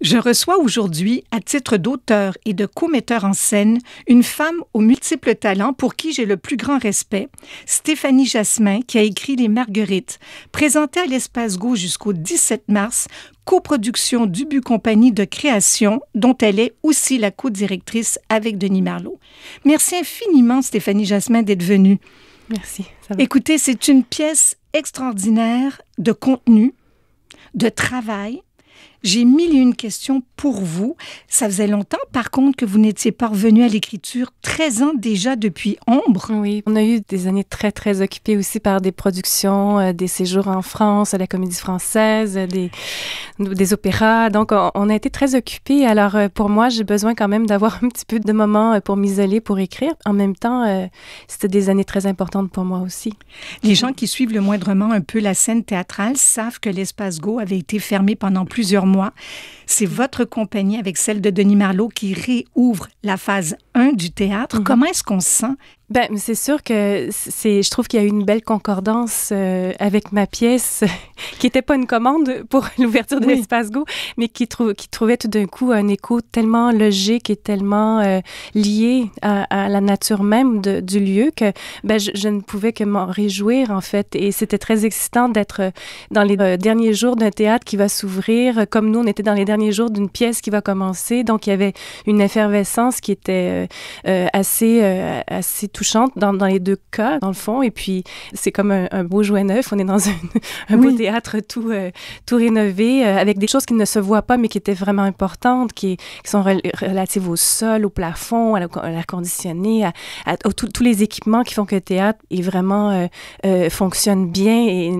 Je reçois aujourd'hui, à titre d'auteur et de commetteur en scène, une femme aux multiples talents pour qui j'ai le plus grand respect, Stéphanie Jasmin, qui a écrit Les Marguerites, présentée à l'Espace Go jusqu'au 17 mars, coproduction d'Ubu Compagnie de création, dont elle est aussi la co-directrice avec Denis Marlot. Merci infiniment, Stéphanie Jasmin, d'être venue. Merci. Écoutez, c'est une pièce extraordinaire de contenu, de travail, j'ai mille une questions pour vous. Ça faisait longtemps, par contre, que vous n'étiez pas revenu à l'écriture. 13 ans déjà depuis Ombre. Oui, on a eu des années très, très occupées aussi par des productions, euh, des séjours en France, à la comédie française, euh, des, des opéras. Donc, on, a été très occupés. Alors, euh, pour moi, j'ai besoin quand même d'avoir un petit peu de moments pour m'isoler, pour écrire. En même temps, c'était des années très importantes pour moi aussi. Les gens qui suivent le moindrement un peu la scène théâtrale savent que l'espace Go avait été fermé pendant plusieurs mois. C'est votre compagnie avec celle de Denis Marlot qui réouvre la phase 1 du théâtre. Mm-hmm. Comment est-ce qu'on se sent ben, c'est sûr que c'est, je trouve qu'il y a eu une belle concordance euh, avec ma pièce, qui n'était pas une commande pour l'ouverture de l'espace Go, mais qui, trouve qui trouvait tout d'un coup un écho tellement logique et tellement euh, lié à, la nature même du lieu que ben, je, ne pouvais que m'en réjouir, en fait. Et c'était très excitant d'être euh, dans les derniers jours d'un théâtre qui va s'ouvrir, comme nous, on était dans les derniers jours d'une pièce qui va commencer. Donc, il y avait une effervescence qui était assez, assez touchante dans, les deux cas, dans le fond. Et puis, c'est comme un, beau jouet neuf. On est dans un, beau théâtre tout, euh, tout rénové, euh, avec des choses qui ne se voient pas, mais qui étaient vraiment importantes, qui, sont relatives au sol, au plafond, à l'air conditionné, à, tous les équipements qui font que le théâtre est vraiment euh, fonctionne bien et,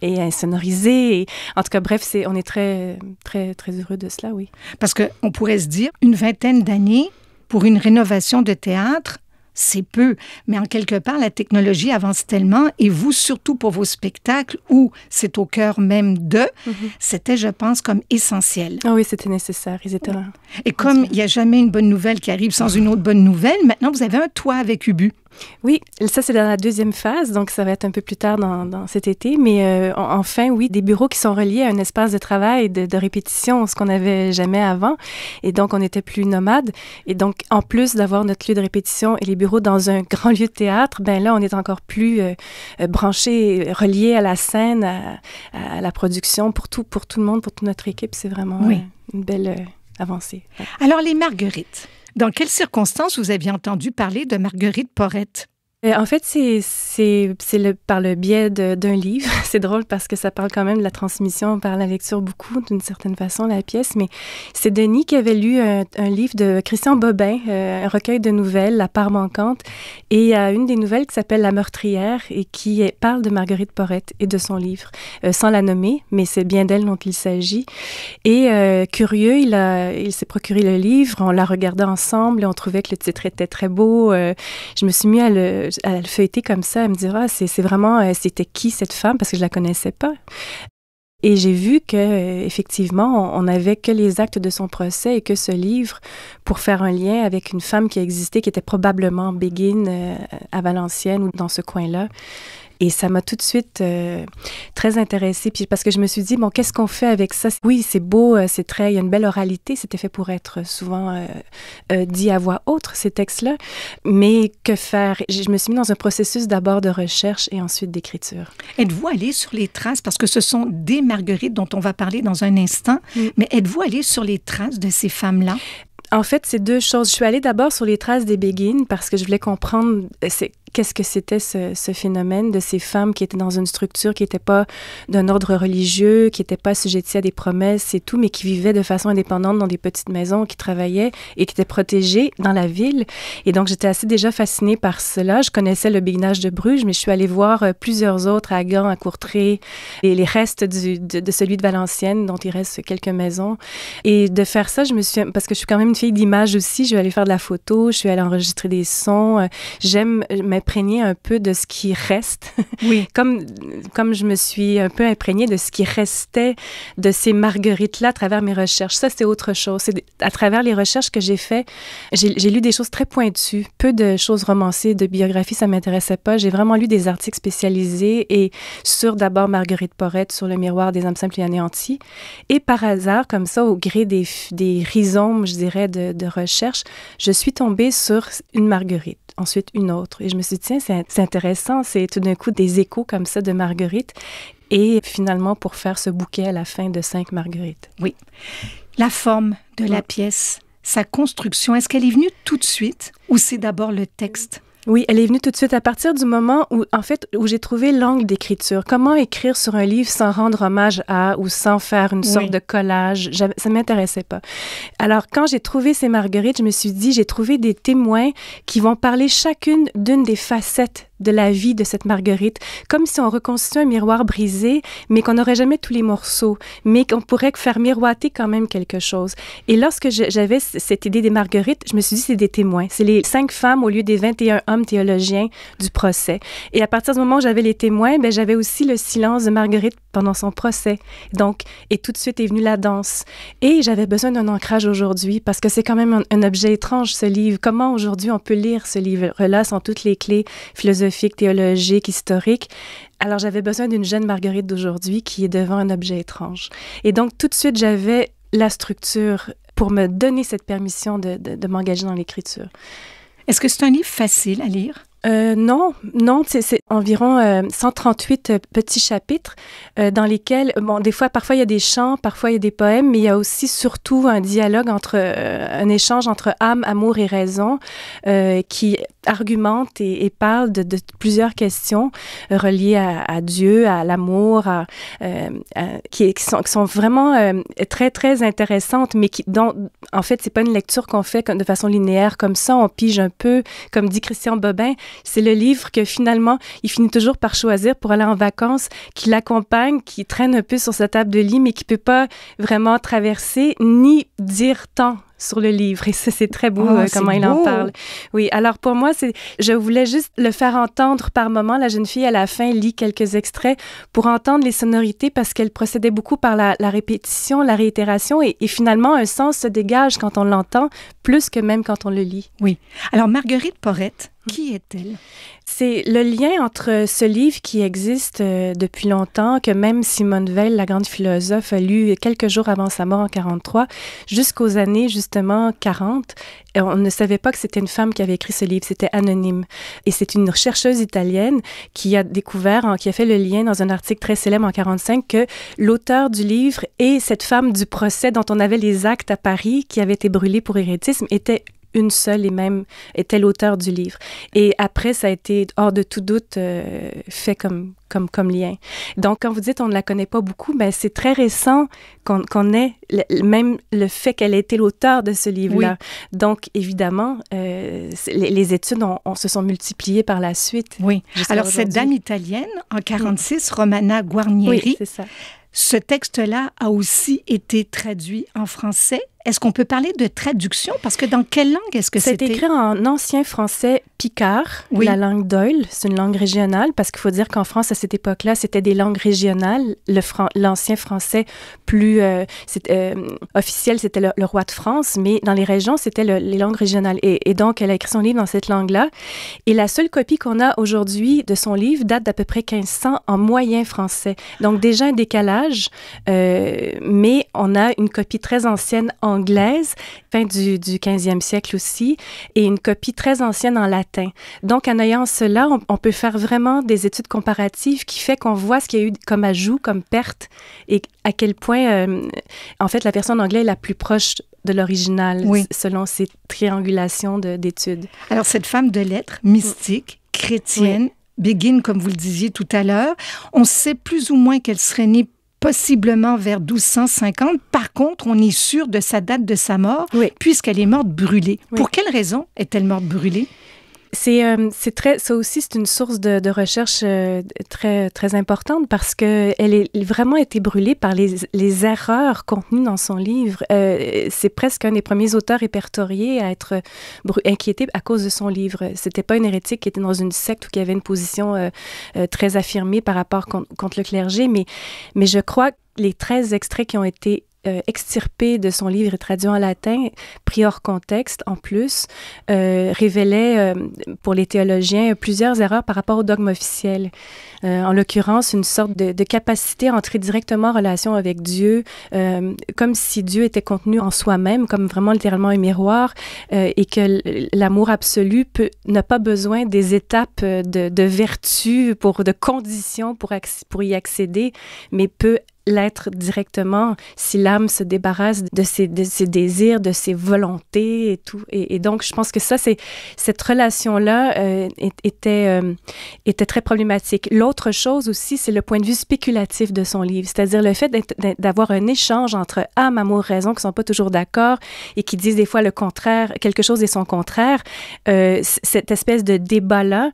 et sonorisé. en tout cas, bref, c'est, on est très, très, très heureux de cela, oui. Parce qu'on pourrait se dire, une vingtaine d'années, pour une rénovation de théâtre, c'est peu, mais en quelque part, la technologie avance tellement, et vous, surtout pour vos spectacles, où c'est au cœur même d'eux, mhm. c'était, je pense, comme essentiel. Ah oui, c'était nécessaire, ils étaient Et comme il n'y a jamais une bonne nouvelle qui arrive sans une autre bonne nouvelle, maintenant, vous avez un toit avec Ubu. Oui, ça c'est dans la deuxième phase, donc ça va être un peu plus tard dans, cet été, mais euh, enfin, oui, des bureaux qui sont reliés à un espace de travail, de, répétition, ce qu'on n'avait jamais avant, et donc on était plus nomade, et donc en plus d'avoir notre lieu de répétition et les bureaux dans un grand lieu de théâtre, ben là on est encore plus euh, euh, branché, relié à la scène, à, la production, pour tout, pour tout le monde, pour toute notre équipe, c'est vraiment une belle avancée. Alors les marguerites. Dans quelles circonstances vous aviez entendu parler de Marguerite Porrette euh, en fait, c'est par le biais d'un livre. c'est drôle parce que ça parle quand même de la transmission par la lecture beaucoup, d'une certaine façon, la pièce. Mais c'est Denis qui avait lu un, livre de Christian Bobin, euh, un recueil de nouvelles, La part manquante. Et il y a une des nouvelles qui s'appelle La meurtrière et qui parle de Marguerite Porrette et de son livre, euh, sans la nommer, mais c'est bien d'elle dont il s'agit. Et curieux, il, a, il s'est procuré le livre, on l'a regardé ensemble et on trouvait que le titre était très beau. je me suis mis à le elle feuilletait comme ça, elle me dira, ah, c'est vraiment, euh, c'était qui cette femme parce que je la connaissais pas. Et j'ai vu que euh, effectivement, on n'avait que les actes de son procès et que ce livre pour faire un lien avec une femme qui existait, qui était probablement béguine euh, à Valenciennes ou dans ce coin-là. Et ça m'a tout de suite euh, très intéressée. Puis parce que je me suis dit, bon, qu'est-ce qu'on fait avec ça? Oui, c'est beau, euh, c'est très, il y a une belle oralité. C'était fait pour être souvent euh, dit à voix haute, ces textes-là. Mais que faire? Je, me suis mis dans un processus d'abord de recherche et ensuite d'écriture. Êtes-vous allée sur les traces? Parce que ce sont des marguerites dont on va parler dans un instant. Mm. Mais êtes-vous allée sur les traces de ces femmes-là? en fait, c'est deux choses. Je suis allée d'abord sur les traces des Béguines parce que je voulais comprendre qu'est-ce que c'était ce, phénomène de ces femmes qui étaient dans une structure qui n'était pas d'un ordre religieux, qui n'était pas sujettie à des promesses et tout, mais qui vivaient de façon indépendante dans des petites maisons, qui travaillaient et qui étaient protégées dans la ville. Et donc, j'étais assez déjà fascinée par cela. Je connaissais le béguinage de Bruges, mais je suis allée voir euh, plusieurs autres à Gand, à Courtrai, et les restes de, celui de Valenciennes, dont il reste quelques maisons. Et de faire ça, je me suis... Parce que je suis quand même une fille d'image aussi, je vais aller faire de la photo, je suis allée enregistrer des sons. J'aime m'imprégner un peu de ce qui reste. Oui. comme, comme je me suis un peu imprégnée de ce qui restait de ces marguerites-là à travers mes recherches. Ça, c'est autre chose. C'est à travers les recherches que j'ai faites, j'ai lu des choses très pointues, peu de choses romancées, de biographies, ça m'intéressait pas. J'ai vraiment lu des articles spécialisés et sur d'abord Marguerite Porrette sur le miroir des hommes simples et anéantis. Et par hasard, comme ça, au gré des, rhizomes, je dirais, de, de recherche, je suis tombée sur une Marguerite ensuite une autre. Et je me suis dit, tiens, c'est intéressant, c'est tout d'un coup des échos comme ça de Marguerite. Et finalement, pour faire ce bouquet à la fin de cinq Marguerites. Oui. La forme de la pièce, sa construction, est-ce qu'elle est venue tout de suite ou c'est d'abord le texte oui, elle est venue tout de suite à partir du moment où, en fait, où j'ai trouvé l'angle d'écriture. Comment écrire sur un livre sans rendre hommage à ou sans faire une sorte de collage Ça m'intéressait pas. Alors, quand j'ai trouvé ces marguerites, je me suis dit, j'ai trouvé des témoins qui vont parler chacune d'une des facettes de la vie de cette marguerite, comme si on reconstituait un miroir brisé, mais qu'on n'aurait jamais tous les morceaux, mais qu'on pourrait faire miroiter quand même quelque chose. Et lorsque j'avais cette idée des marguerites, je me suis dit, c'est des témoins. C'est les cinq femmes au lieu des 21 hommes théologiens du procès. Et à partir du moment où j'avais les témoins, ben, j'avais aussi le silence de Marguerite pendant son procès. Donc, et tout de suite est venue la danse. Et j'avais besoin d'un ancrage aujourd'hui parce que c'est quand même un, objet étrange, ce livre. Comment aujourd'hui on peut lire ce livre-là sans toutes les clés philosophiques, théologiques, historiques? Alors, j'avais besoin d'une jeune Marguerite d'aujourd'hui qui est devant un objet étrange. Et donc, tout de suite, j'avais la structure pour me donner cette permission de m'engager dans l'écriture. Est-ce que c'est un livre facile à lire? Euh, non, non, c'est environ 138 euh, euh, petits chapitres dans lesquels, bon, des fois, parfois il y a des chants, parfois il y a des poèmes, mais il y a aussi surtout un dialogue entre, un échange entre âme, amour et raison qui argumente et, et parle de, plusieurs questions euh, reliées à, Dieu, à l'amour, euh, qui, sont, qui, sont, vraiment euh, très, très intéressantes, mais qui, dont, en fait, c'est pas une lecture qu'on fait de façon linéaire comme ça. On pige un peu, comme dit Christian Bobin, c'est le livre que finalement, il finit toujours par choisir pour aller en vacances, qui l'accompagne, qui traîne un peu sur sa table de lit, mais qui peut pas vraiment traverser ni dire tant sur le livre. Et c'est très beau ah, euh, comment il en parle. Oui, alors pour moi, c'est, je voulais juste le faire entendre par moment. La jeune fille, à la fin, lit quelques extraits pour entendre les sonorités parce qu'elle procédait beaucoup par la, répétition, la réitération. Et, et, finalement, un sens se dégage quand on l'entend, plus que même quand on le lit. Oui. Alors, Marguerite Porrette, qui est-elle? C'est le lien entre ce livre qui existe euh, depuis longtemps, que même Simone Veil, la grande philosophe, a lu quelques jours avant sa mort en 43, jusqu'aux années justement 40. on ne savait pas que c'était une femme qui avait écrit ce livre, c'était anonyme. Et c'est une chercheuse italienne qui a découvert, qui a fait le lien dans un article très célèbre en 45 que l'auteur du livre et cette femme du procès dont on avait les actes à Paris, qui avait été brûlée pour hérétisme, étaient une seule et même était l'auteur du livre. Et après, ça a été hors de tout doute euh, fait comme, comme, lien. Donc, quand vous dites on ne la connaît pas beaucoup, ben, c'est très récent qu'on ait même le fait qu'elle ait été l'auteur de ce livre-là. Donc, évidemment, euh, les, études ont, se sont multipliées par la suite. Oui. Alors, cette dame italienne, en 46, Romana Guarnieri. Ce texte-là a aussi été traduit en français est-ce qu'on peut parler de traduction? Parce que dans quelle langue est-ce que c'était? C'est écrit en ancien français picard, la langue d'Oil. C'est une langue régionale parce qu'il faut dire qu'en France, à cette époque-là, c'était des langues régionales. L'ancien français plus euh, euh, officiel, c'était le, roi de France, mais dans les régions, c'était les langues régionales. Et, donc, elle a écrit son livre dans cette langue-là. Et la seule copie qu'on a aujourd'hui de son livre date d'à peu près 1500 en moyen français. Donc, déjà un décalage, euh, mais on a une copie très ancienne en anglaise, fin du, du 15e siècle aussi, et une copie très ancienne en latin. Donc, en ayant cela, on, peut faire vraiment des études comparatives qui fait qu'on voit ce qu'il y a eu comme ajout, comme perte, et à quel point, euh, en fait, la version en anglais est la plus proche de l'original, selon ces triangulations d'études. Alors, cette femme de lettres, mystique, chrétienne, Begin, comme vous le disiez tout à l'heure, on sait plus ou moins qu'elle serait née possiblement vers 1250. Par contre, on est sûr de sa date de sa mort, puisqu'elle est morte brûlée. Pour quelle raison est-elle morte brûlée? Euh, c'est très, ça aussi, c'est une source de, recherche euh, très, très importante parce que elle est vraiment été brûlée par les, erreurs contenues dans son livre. Euh, c'est presque un des premiers auteurs répertoriés à être inquiété à cause de son livre. C'était pas une hérétique qui était dans une secte ou qui avait une position très affirmée par rapport contre, le clergé, mais, mais je crois que les 13 extraits qui ont été euh, extirpé de son livre traduit en latin, pris hors contexte en plus, euh, révélait euh, pour les théologiens plusieurs erreurs par rapport au dogme officiel. en l'occurrence, une sorte de, capacité à entrer directement en relation avec Dieu, comme si Dieu était contenu en soi-même, comme vraiment littéralement un miroir, et que l'amour absolu n'a pas besoin des étapes de, vertu, pour, de conditions pour, pour y accéder, mais peut l'être directement si l'âme se débarrasse de ses, désirs, de ses volontés et tout. Et, donc, je pense que ça, c'est cette relation-là euh, était, euh, était très problématique. L'autre chose aussi, c'est le point de vue spéculatif de son livre, c'est-à-dire le fait d'avoir un échange entre âme, amour, raison, qui sont pas toujours d'accord et qui disent des fois le contraire, quelque chose et son contraire. Euh, cette espèce de débat-là,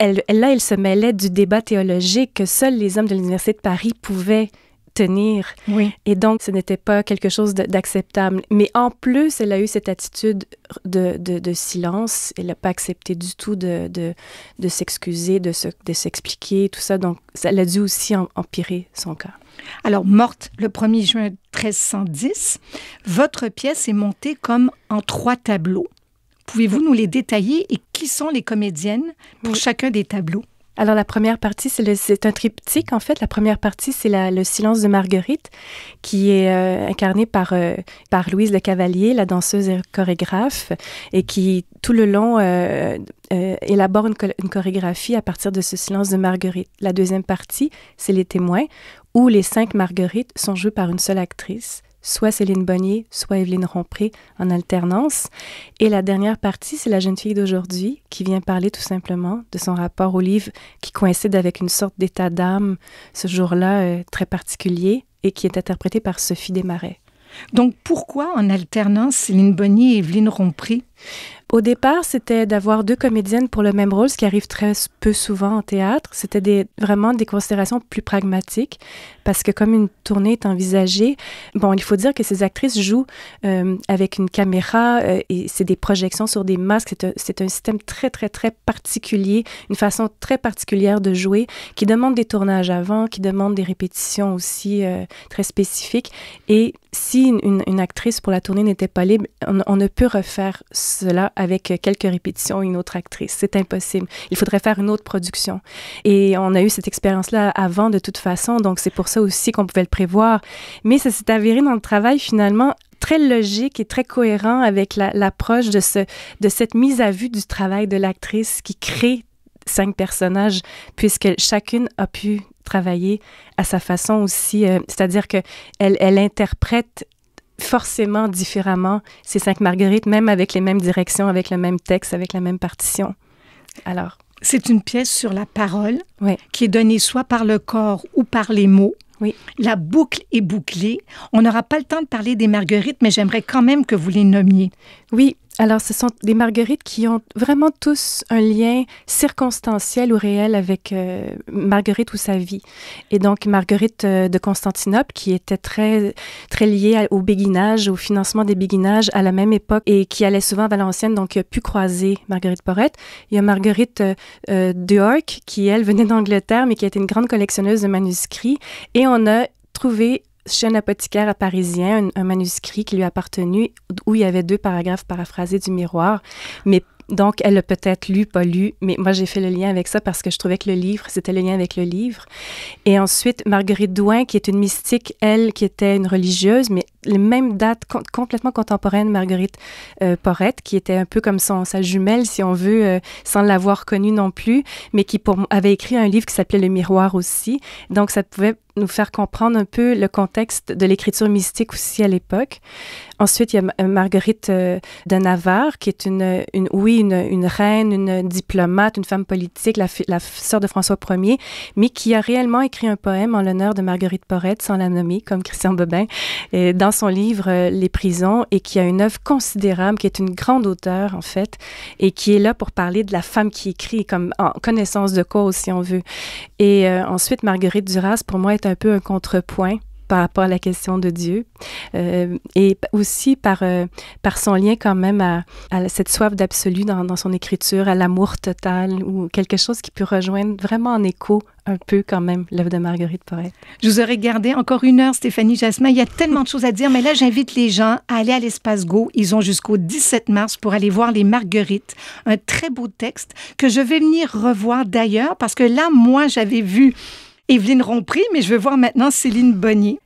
là, il se mêlait du débat théologique que seuls les hommes de l'Université de Paris pouvaient tenir. Et donc, ce n'était pas quelque chose d'acceptable. Mais en plus, elle a eu cette attitude de, silence. Elle n'a pas accepté du tout de, de s'excuser, de s'expliquer, tout ça. Donc, ça l'a a dû aussi empirer son cas. Alors, morte le 1er juin 1310, votre pièce est montée comme en trois tableaux. Pouvez-vous nous les détailler et qui sont les comédiennes pour chacun des tableaux? Alors la première partie, c'est un triptyque en fait. La première partie, c'est le silence de Marguerite, qui est euh, incarné par, euh, par Louise Le Cavalier, la danseuse et chorégraphe, et qui tout le long euh, élabore une, une, chorégraphie à partir de ce silence de Marguerite. La deuxième partie, c'est les témoins, où les cinq Marguerites sont jouées par une seule actrice soit Céline Bonnier, soit Evelyne Rompré en alternance. Et la dernière partie, c'est la jeune fille d'aujourd'hui qui vient parler tout simplement de son rapport au livre qui coïncide avec une sorte d'état d'âme ce jour-là euh, très particulier et qui est interprété par Sophie Desmarais. Donc pourquoi en alternance Céline Bonnier et Evelyne Rompré au départ, c'était d'avoir deux comédiennes pour le même rôle, ce qui arrive très peu souvent en théâtre. C'était des, vraiment des considérations plus pragmatiques, parce que comme une tournée est envisagée, bon, il faut dire que ces actrices jouent euh, avec une caméra euh, et c'est des projections sur des masques. C'est un, système très, très, très particulier, une façon très particulière de jouer, qui demande des tournages avant, qui demande des répétitions aussi euh, très spécifiques. Et si une, actrice pour la tournée n'était pas libre, on, ne peut refaire ce cela avec quelques répétitions, une autre actrice. C'est impossible. Il faudrait faire une autre production. Et on a eu cette expérience-là avant de toute façon, donc c'est pour ça aussi qu'on pouvait le prévoir. Mais ça s'est avéré dans le travail finalement très logique et très cohérent avec l'approche de, ce, de cette mise à vue du travail de l'actrice qui crée cinq personnages, puisque chacune a pu travailler à sa façon aussi, euh, c'est-à-dire que elle, elle interprète forcément différemment ces cinq marguerites, même avec les mêmes directions, avec le même texte, avec la même partition. Alors. C'est une pièce sur la parole qui est donnée soit par le corps ou par les mots. Oui. La boucle est bouclée. On n'aura pas le temps de parler des marguerites, mais j'aimerais quand même que vous les nommiez. Oui, alors ce sont des marguerites qui ont vraiment tous un lien circonstanciel ou réel avec euh, Marguerite ou sa vie. Et donc Marguerite euh, de Constantinople qui était très très liée au béguinage, au financement des béguinages à la même époque et qui allait souvent à Valenciennes, donc a pu croiser Marguerite Porrette. Il y a Marguerite euh, euh de York qui elle venait d'Angleterre mais qui était une grande collectionneuse de manuscrits et on a trouvé chez un apothicaire à parisien un, manuscrit qui lui appartenait, où il y avait deux paragraphes paraphrasés du miroir, mais donc, elle l'a peut-être lu, pas lu, mais moi, j'ai fait le lien avec ça parce que je trouvais que le livre, c'était le lien avec le livre. Et ensuite, Marguerite Douin, qui est une mystique, elle, qui était une religieuse, mais les mêmes dates complètement contemporaines, Marguerite euh, Porrette, qui était un peu comme son, sa jumelle, si on veut, euh, sans l'avoir connue non plus, mais qui avait écrit un livre qui s'appelait Le Miroir aussi. Donc, ça pouvait nous faire comprendre un peu le contexte de l'écriture mystique aussi à l'époque. Ensuite, il y a Marguerite euh, de Navarre, qui est une, une oui, une, reine, une diplomate, une femme politique, la, la sœur de François Ier, mais qui a réellement écrit un poème en l'honneur de Marguerite Porrette, sans la nommer, comme Christian Bobin, et euh, dans son livre euh, Les prisons, et qui a une œuvre considérable, qui est une grande auteure, en fait, et qui est là pour parler de la femme qui écrit, comme en connaissance de cause, si on veut. Et ensuite, Marguerite Duras, pour moi, est un peu un contrepoint par rapport à la question de Dieu euh, et aussi par, euh, par son lien quand même à, cette soif d'absolu dans, son écriture, à l'amour total ou quelque chose qui peut rejoindre vraiment en écho un peu quand même l'œuvre de Marguerite Poët. Je vous aurais gardé encore une heure, Stéphanie Jasmin. Il y a tellement de choses à dire, mais là, j'invite les gens à aller à l'espace Go. Ils ont jusqu'au 17 mars pour aller voir les Marguerites. Un très beau texte que je vais venir revoir d'ailleurs parce que là, moi, j'avais vu Evelyne Rompry, mais je veux voir maintenant Céline Bonnier.